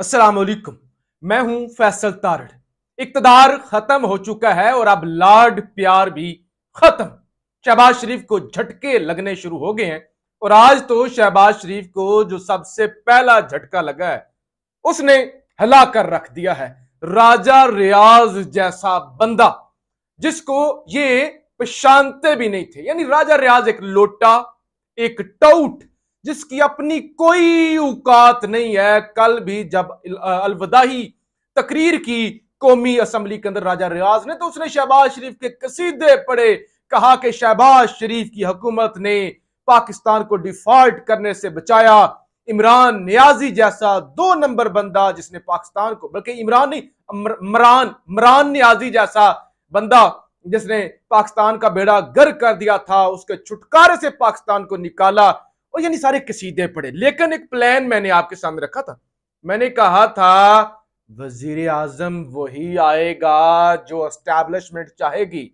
अस्सलाम मैं हूं फैसल तारड़ इकतदार खत्म हो चुका है और अब लाड प्यार भी खत्म शहबाज शरीफ को झटके लगने शुरू हो गए हैं और आज तो शहबाज शरीफ को जो सबसे पहला झटका लगा है उसने हिला कर रख दिया है राजा रियाज जैसा बंदा जिसको ये पहचानते भी नहीं थे यानी राजा रियाज एक लोटा एक टाउट जिसकी अपनी कोई औकात नहीं है कल भी जब अलविदाही तकरीर की कौमी असम्बली के अंदर राजा रियाज ने तो उसने शहबाज शरीफ के कसीदे पड़े कहा कि शहबाज शरीफ की हुकूमत ने पाकिस्तान को डिफॉल्ट करने से बचाया इमरान न्याजी जैसा दो नंबर बंदा जिसने पाकिस्तान को बल्कि इमरान नहीं मरान मरान न्याजी जैसा बंदा जिसने पाकिस्तान का बेड़ा गर कर दिया था उसके छुटकारे से पाकिस्तान को निकाला और यानी सारे कसीदे पढ़े लेकिन एक प्लान मैंने आपके सामने रखा था मैंने कहा था वजीर आजम वही आएगा जो एस्टेब्लिशमेंट चाहेगी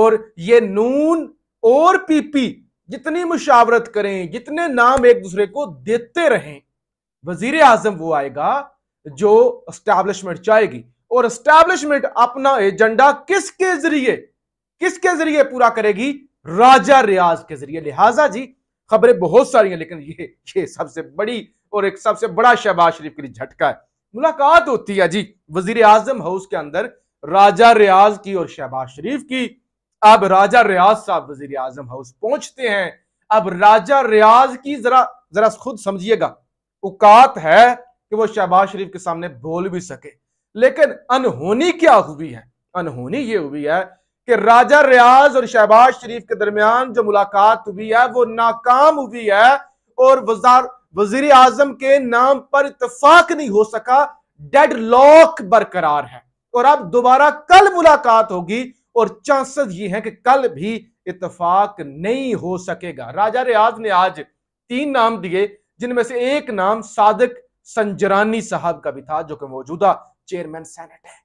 और ये नून और पीपी जितनी मुशावरत करें जितने नाम एक दूसरे को देते रहें वजीर आजम वो आएगा जो एस्टेब्लिशमेंट चाहेगी और एस्टेब्लिशमेंट अपना एजेंडा किसके जरिए किसके जरिए पूरा करेगी राजा रियाज के जरिए लिहाजा जी खबरें बहुत सारी हैं लेकिन ये ये सबसे बड़ी और एक सबसे बड़ा शहबाज शरीफ के लिए झटका है मुलाकात होती है जी वजीर आजम हाउस के अंदर राजा रियाज की और शहबाज शरीफ की अब राजा रियाज साहब वजीर आजम हाउस पहुंचते हैं अब राजा रियाज की जरा जरा खुद समझिएगा औकात है कि वो शहबाज शरीफ के सामने बोल भी सके लेकिन अनहोनी क्या हुई है अनहोनी ये हुई है कि राजा रियाज और शहबाज शरीफ के दरमियान जो मुलाकात हुई है वो नाकाम हुई है और वजार वजीर आजम के नाम पर इतफाक नहीं हो सका डेड लॉक बरकरार है और अब दोबारा कल मुलाकात होगी और चांसेस ये हैं कि कल भी इतफाक नहीं हो सकेगा राजा रियाज ने आज तीन नाम दिए जिनमें से एक नाम सादक संजरानी साहब का भी था जो कि मौजूदा चेयरमैन सेनेट है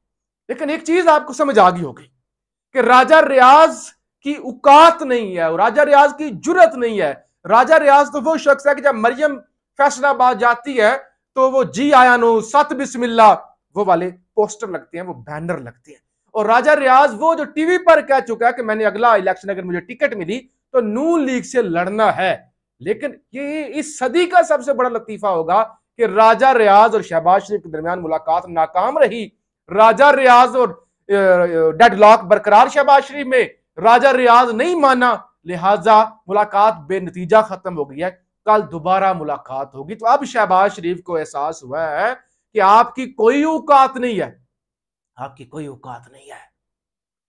लेकिन एक चीज आपको समझ आ गई होगी कि राजा रियाज की औकात नहीं है और राजा रियाज की जुरत नहीं है राजा रियाज तो वो शख्स है कि जब मरियम फैसलाबाद जाती है तो वो जी आया नो सत बिस्मिल्ला वो वाले पोस्टर लगते हैं वो बैनर लगते हैं और राजा रियाज वो जो टीवी पर कह चुका है कि मैंने अगला इलेक्शन अगर मुझे टिकट मिली तो नू लीग से लड़ना है लेकिन ये इस सदी का सबसे बड़ा लतीफा होगा कि राजा रियाज और शहबाज शरीफ के दरमियान मुलाकात नाकाम रही राजा रियाज और डेड लॉक बरकरार शहबाज शरीफ में राजा रियाज नहीं माना लिहाजा मुलाकात बेनतीजा खत्म हो गई है कल दोबारा मुलाकात होगी तो अब शहबाज शरीफ को एहसास हुआ है कि आपकी कोई औकात नहीं है आपकी कोई औकात नहीं है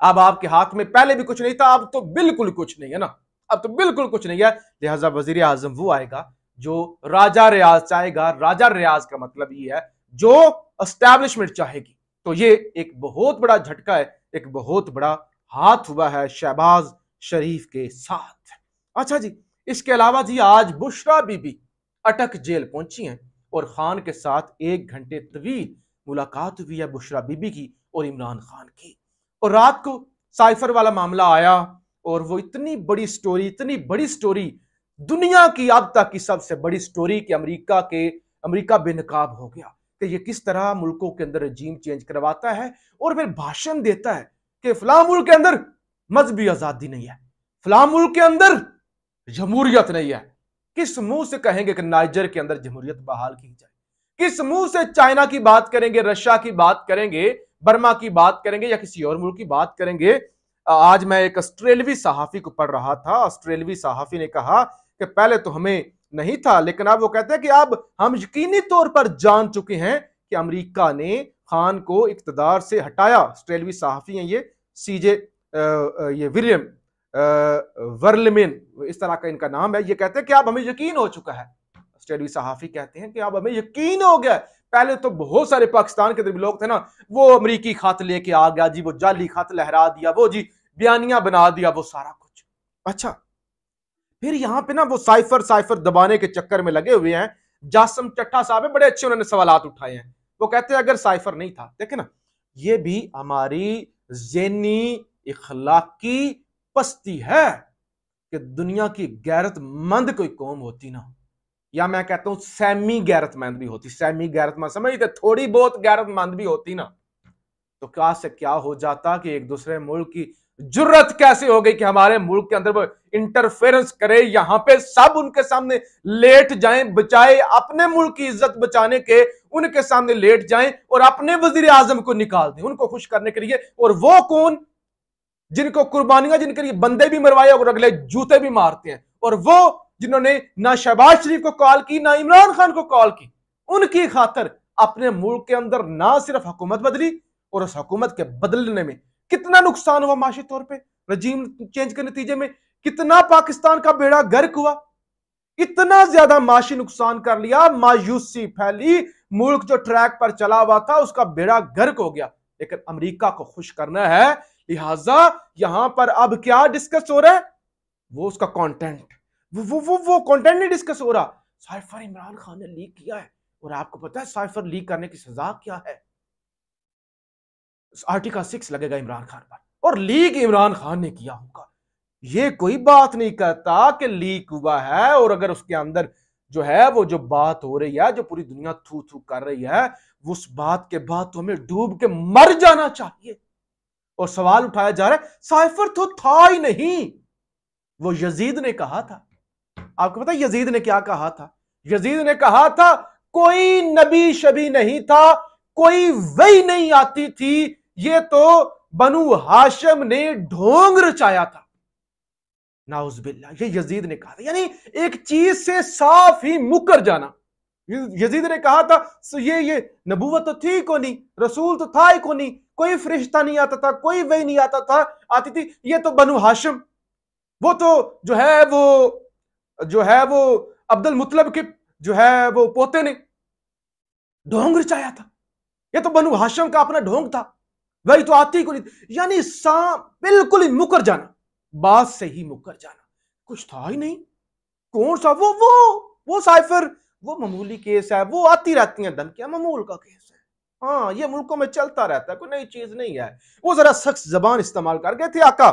अब आपके हाथ में पहले भी कुछ नहीं था अब तो बिल्कुल कुछ नहीं है ना अब तो बिल्कुल कुछ नहीं है लिहाजा वजीर आजम वो आएगा जो राजा रियाज चाहेगा राजा रियाज का मतलब ये है जो अस्टैब्लिशमेंट चाहेगी तो ये एक बहुत बड़ा झटका है एक बहुत बड़ा हाथ हुआ है शहबाज शरीफ के साथ अच्छा जी इसके अलावा जी आज बुशरा बीबी अटक जेल पहुंची हैं और खान के साथ एक घंटे तवील मुलाकात हुई है बुशरा बीबी की और इमरान खान की और रात को साइफर वाला मामला आया और वो इतनी बड़ी स्टोरी इतनी बड़ी स्टोरी दुनिया की अब तक की सबसे बड़ी स्टोरी कि अमेरिका के अमेरिका बेनकाब हो गया कि ये किस तरह मुल्कों के अंदर रजीम चेंज करवाता है और फिर भाषण देता है कि फला मुल्क के अंदर मजहबी आज़ादी नहीं है फला मुल्क के अंदर जमहूरियत नहीं है किस मुंह से कहेंगे कि नाइजर के अंदर जमहूरियत बहाल की जाए किस मुंह से चाइना की बात करेंगे रशिया की बात करेंगे बर्मा की बात करेंगे या किसी और मुल्क की बात करेंगे आज मैं एक ऑस्ट्रेलवी सहाफ़ी को पढ़ रहा था ऑस्ट्रेलवी सहाफ़ी ने कहा कि पहले तो हमें नहीं था लेकिन अब वो कहते हैं कि अब हम यकीनी तौर पर जान चुके हैं कि अमरीका ने खान को इकतदार से हटाया ऑस्ट्रेलवी सहाफ़ी हैं ये सीजे ये विलियम वर्लमिन इस तरह का इनका नाम है ये कहते हैं कि अब हमें यकीन हो चुका है ऑस्ट्रेलवी सहाफ़ी कहते हैं कि अब हमें यकीन हो गया पहले तो बहुत सारे पाकिस्तान के लोग थे ना वो अमरीकी खत लेके आ गया जी वो जाली खत लहरा दिया वो जी बयानियां बना दिया वो सारा कुछ अच्छा फिर यहां पे ना वो साइफर साइफर दबाने के चक्कर में लगे हुए हैं जासम चट्टा साहब है बड़े अच्छे उन्होंने सवाल उठाए हैं वो कहते हैं अगर साइफर नहीं था देखे ना ये भी हमारी जेनी इखलाकी पस्ती है कि दुनिया की गैरतमंद कोई कौम होती ना या मैं कहता हूं सेमी गैरतमंद भी होती सेमी गैरतमंद समझते थोड़ी बहुत गैरतमंद भी होती ना तो क्या से क्या हो जाता कि एक दूसरे मुल्क की जरूरत कैसे हो गई कि हमारे मुल्क के अंदर वो इंटरफेरेंस करे यहां पे सब उनके सामने लेट जाएं बचाए अपने मुल्क की इज्जत बचाने के उनके सामने लेट जाएं और अपने वजीर आजम को निकाल दें उनको खुश करने के लिए और वो कौन जिनको कुर्बानियां जिनके लिए बंदे भी मरवाए और अगले जूते भी मारते हैं और वो जिन्होंने ना शहबाज शरीफ को कॉल की ना इमरान खान को कॉल की उनकी खातर अपने मुल्क के अंदर ना सिर्फ हुकूमत बदली और उस हुकूमत के बदलने में कितना नुकसान हुआ माशी तौर पर रजीम चेंज के नतीजे में कितना पाकिस्तान का बेड़ा गर्क हुआ इतना ज्यादा माशी नुकसान कर लिया मायूसी फैली मुल्क जो ट्रैक पर चला हुआ था उसका बेड़ा गर्क हो गया लेकिन अमेरिका को खुश करना है लिहाजा यहां पर अब क्या डिस्कस हो रहा है वो उसका कंटेंट वो वो वो, वो कंटेंट नहीं डिस्कस हो रहा साइफर इमरान खान ने लीक किया है और आपको पता है साइफर लीक करने की सजा क्या है आर्टिकल सिक्स लगेगा इमरान खान पर और लीक इमरान खान ने किया होगा ये कोई बात नहीं कहता कि लीक हुआ है और अगर उसके अंदर जो है वो जो बात हो रही है जो पूरी दुनिया थू थू कर रही है उस बात के बाद तो हमें डूब के मर जाना चाहिए और सवाल उठाया जा रहा है साइफर तो था ही नहीं वो यजीद ने कहा था आपको पता है यजीद ने क्या कहा था यजीद ने कहा था कोई नबी शबी नहीं था कोई वही नहीं आती थी ये तो बनु हाशम ने ढोंग रचाया था बिल्ला ये यजीद ने कहा था यानी एक चीज से साफ ही मुकर जाना यजीद ने कहा था ये ये नबूवत तो थी को नहीं रसूल तो था ही को नहीं कोई फरिश्ता नहीं आता था कोई वही नहीं आता था आती थी ये तो बनु हाशम वो तो जो है वो जो है वो अब्दुल मुतलब के जो है वो पोते ने ढोंग रचाया था ये तो बनु हाशम का अपना ढोंग था वही तो आती को यानी सा बिल्कुल ही मुकर जाना बात से ही मुकर जाना कुछ था ही नहीं कौन सा वो वो वो साइफर वो मामूली केस है वो आती रहती है धमकियां मामूल का केस है हाँ ये मुल्कों में चलता रहता है कोई नई चीज नहीं है वो जरा सख्त जबान इस्तेमाल कर गए थे आका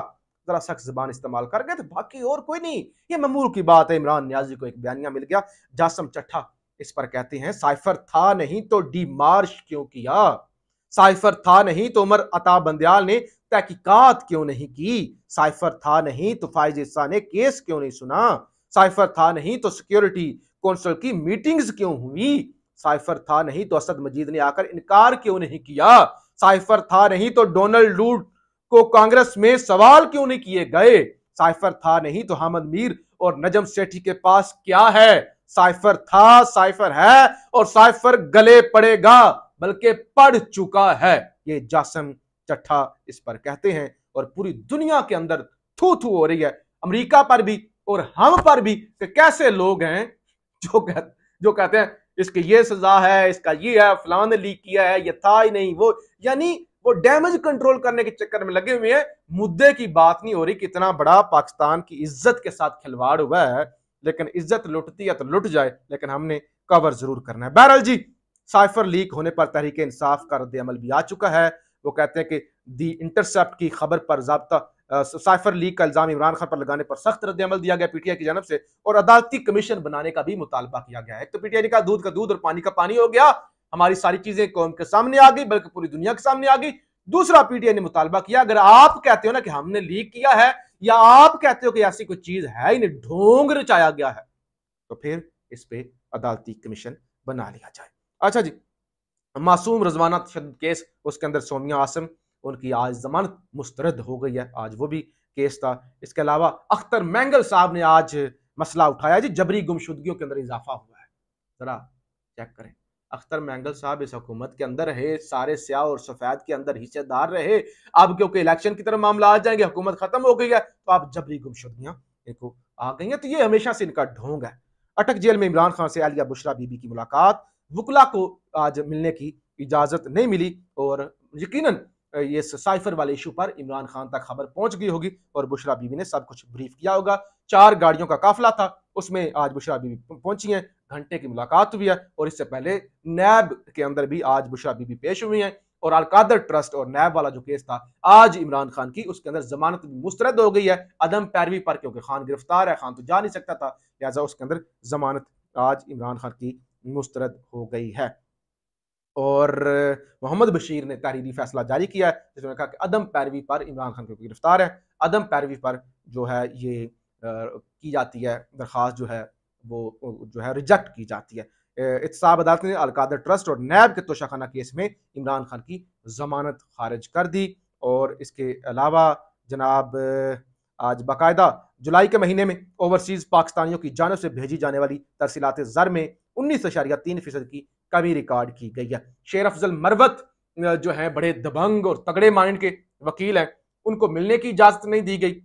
जरा सख्त जबान इस्तेमाल कर गए थे बाकी और कोई नहीं ये ममूल की बात है इमरान न्याजी को एक बयानिया मिल गया जासम चट्ठा इस पर कहते हैं साइफर था नहीं तो डीमार्श क्यों किया साइफर था नहीं तो उमर अता बंदयाल ने तहकीकत क्यों नहीं की साइफर था नहीं तो फाइज ईसा ने केस क्यों नहीं सुना साइफर था नहीं तो सिक्योरिटी कौंसिल की मीटिंग्स क्यों हुई साइफर था नहीं तो असद मजीद ने आकर इनकार क्यों नहीं किया साइफर था नहीं तो डोनाल्ड लूट को कांग्रेस में सवाल क्यों नहीं किए गए साइफर था नहीं तो हामद मीर और नजम सेठी के पास क्या है साइफर था साइफर है और साइफर गले पड़ेगा बल्कि पढ़ चुका है ये जासम चट्ठा इस पर कहते हैं और पूरी दुनिया के अंदर थू थू हो रही है अमेरिका पर भी और हम पर भी कि कैसे लोग हैं जो कह जो कहते हैं इसकी ये सजा है इसका ये है फलान लीक किया है ये था ही नहीं वो यानी वो डैमेज कंट्रोल करने के चक्कर में लगे हुए हैं मुद्दे की बात नहीं हो रही कि इतना बड़ा पाकिस्तान की इज्जत के साथ खिलवाड़ हुआ है लेकिन इज्जत लुटती है तो लुट जाए लेकिन हमने कवर जरूर करना है बहरल जी साइफर लीक होने पर तहरीक इंसाफ का रद्द अमल भी आ चुका है वो कहते हैं कि दी इंटरसेप्ट की खबर पर जबता साइफर लीक का इल्ज़ाम इमरान खान पर लगाने पर सख्त रद्द अमल दिया गया पीटीआई की जानब से और अदालती कमीशन बनाने का भी मुतालबा किया गया है एक तो पीटीआई ने कहा दूध का दूध और पानी का पानी हो गया हमारी सारी चीजें कौम के सामने आ गई बल्कि पूरी दुनिया के सामने आ गई दूसरा पीटीआई ने मुतालबा किया अगर आप कहते हो ना कि हमने लीक किया है या आप कहते हो कि ऐसी कोई चीज है ही नहीं ढोंग रचाया गया है तो फिर इस पर अदालती कमीशन बना लिया जाए अच्छा जी मासूम रजवाना तशद केस उसके अंदर सोमिया आसम उनकी आज जमानत मुस्तरद हो गई है आज वो भी केस था इसके अलावा अख्तर मैंगल साहब ने आज मसला उठाया जी जबरी गुमशुदगियों के अंदर इजाफा हुआ है जरा चेक करें अख्तर मैंगल साहब इस हुकूमत के अंदर रहे सारे स्याह और सफेद के अंदर हिस्सेदार रहे अब क्योंकि इलेक्शन की तरफ मामला आ जाएंगे हुकूमत खत्म हो गई है तो आप जबरी गुमशुदगियाँ इनको आ गई हैं तो ये हमेशा से इनका ढोंग है अटक जेल में इमरान खान से आलिया बुशरा बीबी की मुलाकात वकला को आज मिलने की इजाज़त नहीं मिली और यकीनन ये साइफर वाले इशू पर इमरान खान तक खबर पहुंच गई होगी और बुशरा बीबी ने सब कुछ ब्रीफ किया होगा चार गाड़ियों का काफिला था उसमें आज बुशरा बीबी पहुंची हैं घंटे की मुलाकात हुई है और इससे पहले नैब के अंदर भी आज बुशरा बीबी पेश हुई हैं और अलकादर ट्रस्ट और नैब वाला जो केस था आज इमरान खान की उसके अंदर जमानत भी मुस्तरद हो गई है अदम पैरवी पर क्योंकि खान गिरफ्तार है खान तो जा नहीं सकता था लिहाजा उसके अंदर जमानत आज इमरान खान की मुस्तरद हो गई है और मोहम्मद बशीर ने तहरीरी फैसला जारी किया है जिसमें कहा कि अदम पैरवी पर इमरान खान क्योंकि गिरफ्तार है अदम पैरवी पर जो है ये की जाती है दरख्वास्त जो है वो जो है रिजेक्ट की जाती है इतसाब अदालत ने अलकादर ट्रस्ट और नैब के तोशाखाना केस में इमरान खान की जमानत खारिज कर दी और इसके अलावा जनाब आज बाकायदा जुलाई के महीने में ओवरसीज़ पाकिस्तानियों की जानब से भेजी जाने वाली तरसीलात ज़र में उन्नीस तीन फीसद की कमी रिकॉर्ड की गई है शेर अफजल मरवत जो है बड़े दबंग और तगड़े माइंड के वकील हैं उनको मिलने की इजाजत नहीं दी गई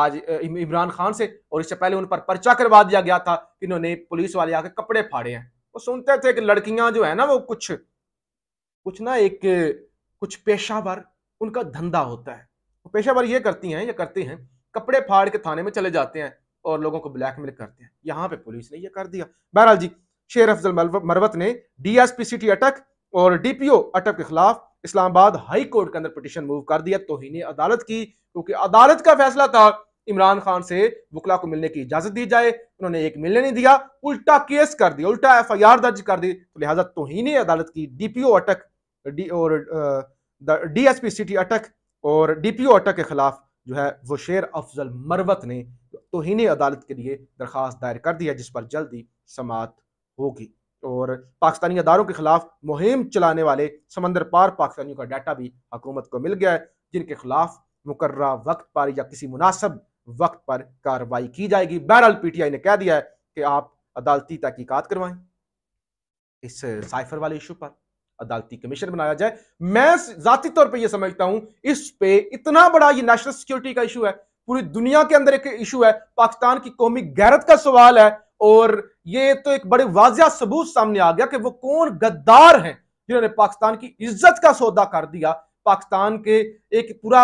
आज इमरान खान से और इससे पहले उन पर पर्चा करवा दिया गया था इन्होंने पुलिस वाले आके कपड़े फाड़े हैं वो सुनते थे कि लड़कियां जो है ना वो कुछ कुछ ना एक कुछ पेशावर उनका धंधा होता है वो पेशावर ये करती हैं या करते हैं कपड़े फाड़ के थाने में चले जाते हैं और लोगों को ब्लैकमेल करते हैं यहाँ पे पुलिस ने यह कर दिया बहरहाल जी शेर अफजल मरवत ने सिटी अटक और डीपीओ अटक के खिलाफ इस्लामाबाद हाई कोर्ट के अंदर पिटिशन मूव कर दिया तोहनी अदालत की क्योंकि अदालत का फैसला था इमरान खान से वकला को मिलने की इजाजत दी जाए उन्होंने एक मिलने नहीं दिया उल्टा केस कर दिया उल्टा एफ आई आर दर्ज कर दी तो लिहाजा तोहनी अदालत की डीपीओ अटक डी और डी एस पी सिटी अटक और डीपीओ अटक के खिलाफ जो है वो शेर अफजल मरवत ने तोहनी अदालत के लिए दरख्वास्त दायर कर दी है जिस पर जल्दी समाप्त होगी और पाकिस्तानी अदारों के खिलाफ मुहिम चलाने वाले समंदर पार पाकिस्तानियों का डाटा भी हकूमत को मिल गया है जिनके खिलाफ मुकर्र वक्त पर या किसी मुनासब वक्त पर कार्रवाई की जाएगी बहरहाल पी टी आई ने कह दिया है कि आप अदालती तहकीकत करवाएं इस साइफर वाले इशू पर अदालती कमीशन बनाया जाए मैं जाती तौर पर यह समझता हूं इस पे इतना बड़ा ये नेशनल सिक्योरिटी का इशू है पूरी दुनिया के अंदर एक इशू है पाकिस्तान की कौमी गैरत का सवाल है और ये तो एक बड़े वाजिया सबूत सामने आ गया कि वो कौन गद्दार हैं जिन्होंने पाकिस्तान की इज्जत का सौदा कर दिया पाकिस्तान के एक पूरा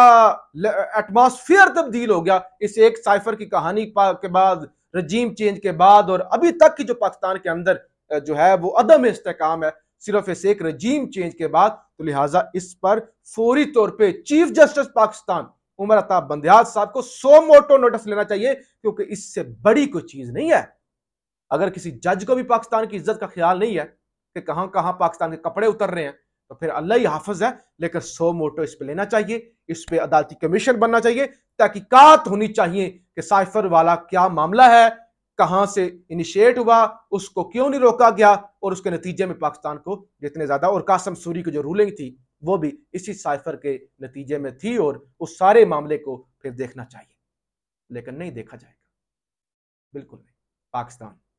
एटमॉस्फेयर तब्दील हो गया इस एक साइफर की कहानी के बाद रजीम चेंज के बाद और अभी तक की जो पाकिस्तान के अंदर जो है वो अदम इस्तेकाम है सिर्फ इस एक रजीम चेंज के बाद तो लिहाजा इस पर फौरी तौर पे चीफ जस्टिस पाकिस्तान उमर अताब बंदयाज साहब को सो मोटो नोटिस लेना चाहिए क्योंकि इससे बड़ी कोई चीज नहीं है अगर किसी जज को भी पाकिस्तान की इज्जत का ख्याल नहीं है कि कहाँ कहाँ पाकिस्तान के कपड़े उतर रहे हैं तो फिर अल्लाह ही हाफज है लेकिन सो मोटो इस पर लेना चाहिए इस पर अदालती कमीशन बनना चाहिए तहकीकत होनी चाहिए कि साइफर वाला क्या मामला है कहाँ से इनिशिएट हुआ उसको क्यों नहीं रोका गया और उसके नतीजे में पाकिस्तान को जितने ज़्यादा और कासम सूरी की जो रूलिंग थी वो भी इसी साइफर के नतीजे में थी और उस सारे मामले को फिर देखना चाहिए लेकिन नहीं देखा जाएगा बिल्कुल नहीं पाकिस्तान